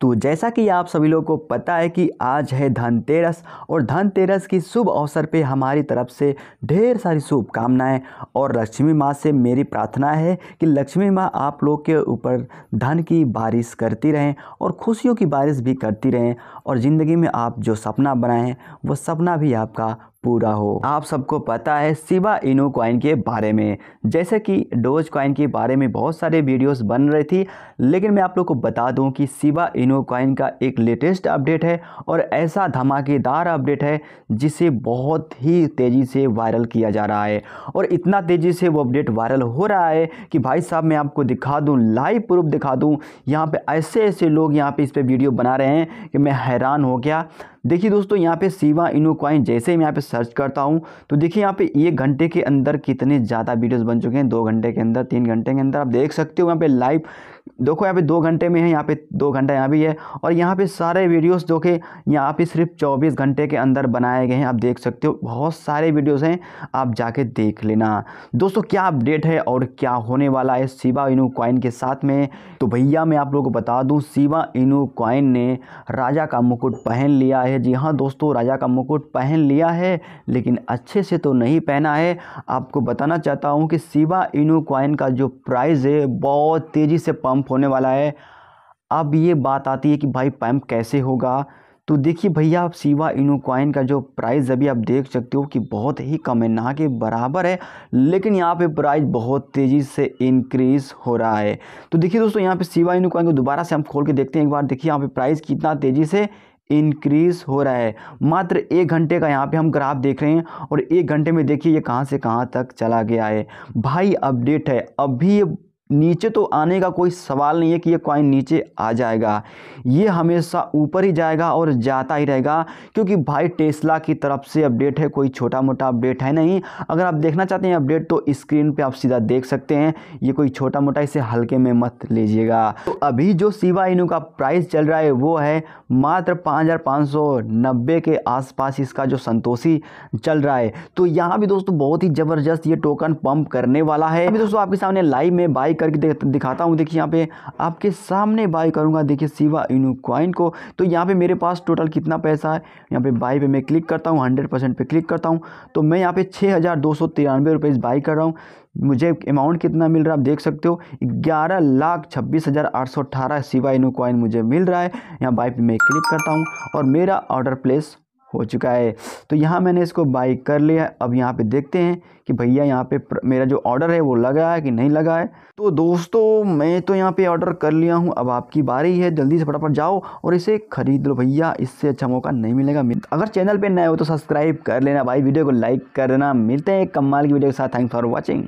तो जैसा कि आप सभी लोगों को पता है कि आज है धनतेरस और धनतेरस की शुभ अवसर पे हमारी तरफ से ढेर सारी शुभकामनाएँ और लक्ष्मी माँ से मेरी प्रार्थना है कि लक्ष्मी माँ आप लोग के ऊपर धन की बारिश करती रहें और खुशियों की बारिश भी करती रहें और ज़िंदगी में आप जो सपना बनाएँ वो सपना भी आपका पूरा हो आप सबको पता है सिवा इनो कॉइन के बारे में जैसे कि डोज कॉइन के बारे में बहुत सारे वीडियोस बन रही थी लेकिन मैं आप लोग को बता दूं कि सिवा इनो कॉइन का एक लेटेस्ट अपडेट है और ऐसा धमाकेदार अपडेट है जिसे बहुत ही तेज़ी से वायरल किया जा रहा है और इतना तेज़ी से वो अपडेट वायरल हो रहा है कि भाई साहब मैं आपको दिखा दूँ लाइव प्रूफ दिखा दूँ यहाँ पर ऐसे ऐसे लोग यहाँ पर इस पर वीडियो बना रहे हैं कि मैं हैरान हो गया देखिए दोस्तों यहाँ पे सीवा इनो कॉइन जैसे ही मैं यहाँ पे सर्च करता हूँ तो देखिए यहाँ पे एक घंटे के अंदर कितने ज़्यादा वीडियोस बन चुके हैं दो घंटे के अंदर तीन घंटे के अंदर आप देख सकते हो यहाँ पे लाइव देखो यहाँ पे दो घंटे में है यहाँ पे दो घंटा यहाँ भी है और यहाँ पे सारे वीडियोस जो कि यहाँ पे सिर्फ 24 घंटे के अंदर बनाए गए हैं आप देख सकते हो बहुत सारे वीडियोस हैं आप जाके देख लेना दोस्तों क्या अपडेट है और क्या होने वाला है शिवा इनू कॉइन के साथ में तो भैया मैं आप लोग को बता दूँ शिवा इनू कॉइन ने राजा का मुकुट पहन लिया है जी हाँ दोस्तों राजा का मुकुट पहन लिया है लेकिन अच्छे से तो नहीं पहना है आपको बताना चाहता हूँ कि शिवा इनू कॉइन का जो प्राइज़ है बहुत तेज़ी से पंप होने वाला है अब ये बात आती है कि भाई पंप कैसे होगा तो देखिए भैया आप सीवा इनोकॉइन का जो प्राइस अभी आप देख सकते हो कि बहुत ही कम है ना के बराबर है लेकिन यहाँ पे प्राइस बहुत तेज़ी से इंक्रीज़ हो रहा है तो देखिए दोस्तों यहाँ पे सीवा इनोकॉइन को दोबारा से हम खोल के देखते हैं एक बार देखिए यहाँ पे प्राइस कितना तेज़ी से इंक्रीज़ हो रहा है मात्र एक घंटे का यहाँ पे हम ग्राफ देख रहे हैं और एक घंटे में देखिए ये कहाँ से कहाँ तक चला गया है भाई अपडेट है अभी ये नीचे तो आने का कोई सवाल नहीं है कि ये कॉइन नीचे आ जाएगा ये हमेशा ऊपर ही जाएगा और जाता ही रहेगा क्योंकि भाई टेस्ला की तरफ से अपडेट है कोई छोटा मोटा अपडेट है नहीं अगर आप देखना चाहते हैं अपडेट तो स्क्रीन पे आप सीधा देख सकते हैं ये कोई छोटा मोटा इसे हल्के में मत लीजिएगा तो अभी जो सिवा इनू का प्राइस चल रहा है वो है मात्र पाँच के आसपास इसका जो संतोषी चल रहा है तो यहाँ भी दोस्तों बहुत ही ज़बरदस्त ये टोकन पंप करने वाला है अभी दोस्तों आपके सामने लाइव में बाइक करके दिखाता हूँ देखिए यहाँ पे आपके सामने बाई करूँगा देखिए सिवा इनू क्वाइन को तो यहाँ पे मेरे पास टोटल कितना पैसा है यहाँ पे बाई पे मैं क्लिक करता हूँ हंड्रेड परसेंट पर क्लिक करता हूँ तो मैं यहाँ पे छः हज़ार दो सौ तिरानवे रुपये बाई कर रहा हूँ मुझे अमाउंट कितना मिल रहा है आप देख सकते हो ग्यारह लाख छब्बीस हज़ार आठ सौ अठारह सिवा इनू क्वाइन मुझे मिल रहा है यहाँ बाई पे मैं क्लिक करता हूँ और मेरा ऑर्डर प्लेस हो चुका है तो यहाँ मैंने इसको बाई कर लिया अब यहाँ पे देखते हैं कि भैया यहाँ पे मेरा जो ऑर्डर है वो लगा है कि नहीं लगा है तो दोस्तों मैं तो यहाँ पे ऑर्डर कर लिया हूँ अब आपकी बारी है जल्दी से फटाफट जाओ और इसे खरीद लो भैया इससे अच्छा मौका नहीं मिलेगा अगर चैनल पर नए हो तो सब्सक्राइब कर लेना भाई वीडियो को लाइक कर मिलते हैं एक कमाल की वीडियो के साथ थैंक फॉर वॉचिंग